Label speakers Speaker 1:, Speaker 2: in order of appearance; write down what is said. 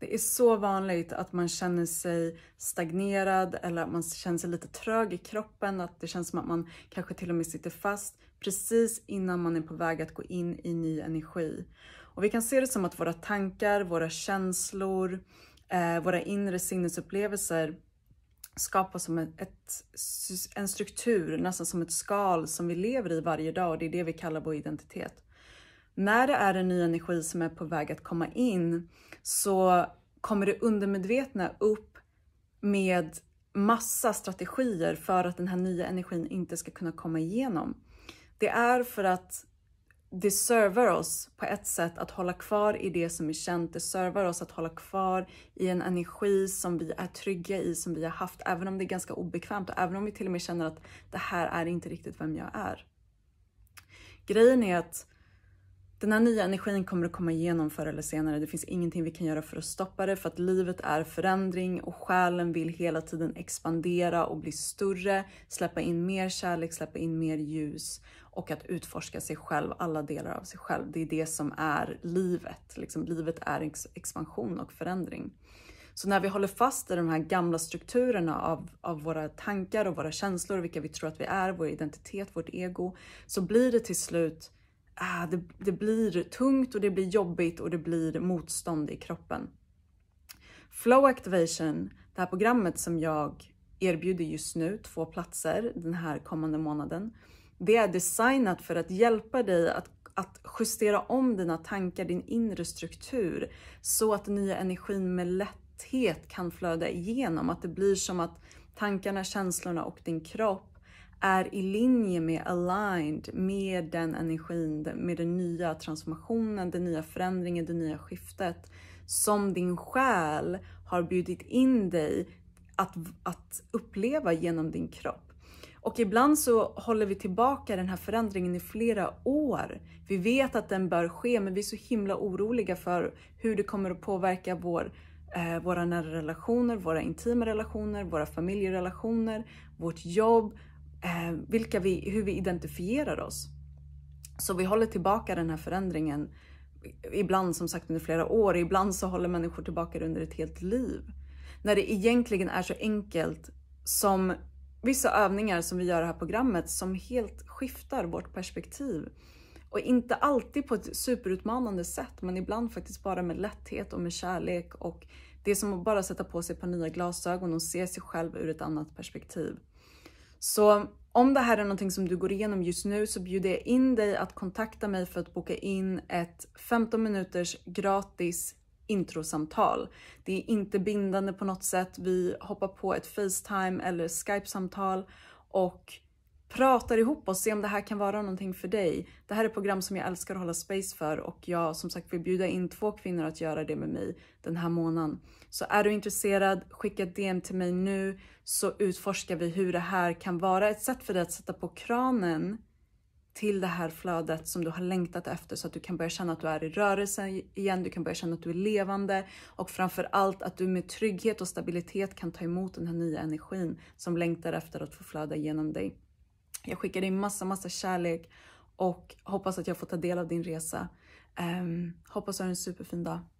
Speaker 1: Det är så vanligt att man känner sig stagnerad eller att man känner sig lite trög i kroppen, att det känns som att man kanske till och med sitter fast precis innan man är på väg att gå in i ny energi. Och vi kan se det som att våra tankar, våra känslor, eh, våra inre sinnesupplevelser skapas som ett, ett, en struktur, nästan som ett skal som vi lever i varje dag och det är det vi kallar vår identitet när det är en ny energi som är på väg att komma in så kommer det undermedvetna upp med massa strategier för att den här nya energin inte ska kunna komma igenom. Det är för att det servar oss på ett sätt att hålla kvar i det som är känt. Det servar oss att hålla kvar i en energi som vi är trygga i, som vi har haft, även om det är ganska obekvämt och även om vi till och med känner att det här är inte riktigt vem jag är. Grejen är att den här nya energin kommer att komma igenom förr eller senare. Det finns ingenting vi kan göra för att stoppa det för att livet är förändring och själen vill hela tiden expandera och bli större, släppa in mer kärlek, släppa in mer ljus och att utforska sig själv, alla delar av sig själv. Det är det som är livet. Liksom, livet är expansion och förändring. Så när vi håller fast i de här gamla strukturerna av, av våra tankar och våra känslor, vilka vi tror att vi är, vår identitet, vårt ego, så blir det till slut ah, det, det blir tungt och det blir jobbigt och det blir motstånd i kroppen. Flow Activation, det här programmet som jag erbjuder just nu, två platser den här kommande månaden. Det är designat för att hjälpa dig att, att justera om dina tankar, din inre struktur, så att den nya energin med lätthet kan flöda igenom. Att det blir som att tankarna, känslorna och din kropp är i linje med, aligned med den energin, med den nya transformationen, den nya förändringen, det nya skiftet som din själ har bjudit in dig att, att uppleva genom din kropp. Och ibland så håller vi tillbaka den här förändringen i flera år. Vi vet att den bör ske, men vi är så himla oroliga för hur det kommer att påverka vår, eh, våra nära relationer, våra intima relationer, våra familjerelationer, vårt jobb, eh, vilka vi, hur vi identifierar oss. Så vi håller tillbaka den här förändringen. Ibland som sagt under flera år, ibland så håller människor tillbaka det under ett helt liv. När det egentligen är så enkelt som vissa övningar som vi gör i det här programmet som helt skiftar vårt perspektiv. Och inte alltid på ett superutmanande sätt, men ibland faktiskt bara med lätthet och med kärlek och det är som att bara sätta på sig ett par nya glasögon och se sig själv ur ett annat perspektiv. Så om det här är någonting som du går igenom just nu så bjuder jag in dig att kontakta mig för att boka in ett 15 minuters gratis introsamtal. Det är inte bindande på något sätt. Vi hoppar på ett Facetime eller Skype-samtal och pratar ihop oss, se om det här kan vara någonting för dig. Det här är program som jag älskar att hålla space för och jag som sagt vill bjuda in två kvinnor att göra det med mig den här månaden. Så är du intresserad, skicka ett DM till mig nu så utforskar vi hur det här kan vara ett sätt för dig att sätta på kranen till det här flödet som du har längtat efter så att du kan börja känna att du är i rörelse igen, du kan börja känna att du är levande och framför allt att du med trygghet och stabilitet kan ta emot den här nya energin som längtar efter att få flöda genom dig. Jag skickar dig massa, massa kärlek och hoppas att jag får ta del av din resa. Um, hoppas du har en superfin dag.